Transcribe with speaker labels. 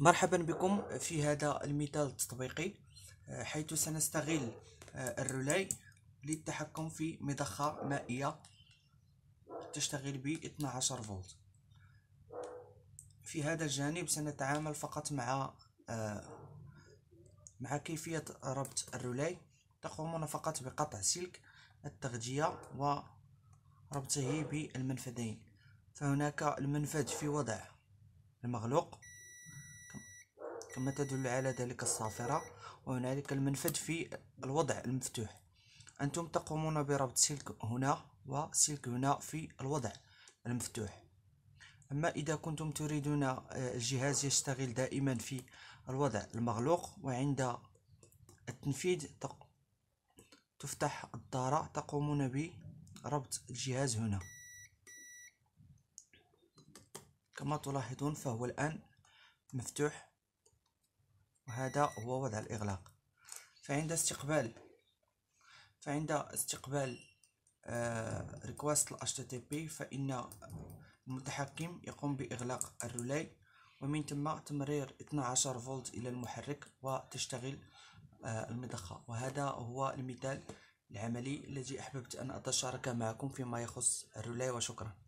Speaker 1: مرحبا بكم في هذا المثال التطبيقي آه، حيث سنستغل آه، الرولاي للتحكم في مضخة مائية تشتغل ب 12 فولت في هذا الجانب سنتعامل فقط مع آه، مع كيفية ربط الرولاي تقومون فقط بقطع سلك التغذية وربطه بالمنفذين فهناك المنفذ في وضع المغلوق كما تدل على ذلك الصافرة وهنالك المنفذ في الوضع المفتوح أنتم تقومون بربط سلك هنا وسلك هنا في الوضع المفتوح أما إذا كنتم تريدون آه، الجهاز يشتغل دائما في الوضع المغلوق وعند التنفيذ تفتح الدارة تقومون بربط الجهاز هنا كما تلاحظون فهو الآن مفتوح وهذا هو وضع الإغلاق فعند استقبال فعند استقبال ريكوست آه، ال HTTP فإن المتحكم يقوم بإغلاق الرولاي ومن ثم تمرير 12 فولت إلى المحرك وتشتغل آه، المضخة وهذا هو المثال العملي الذي أحببت أن أتشارك معكم فيما يخص الرولاي وشكرا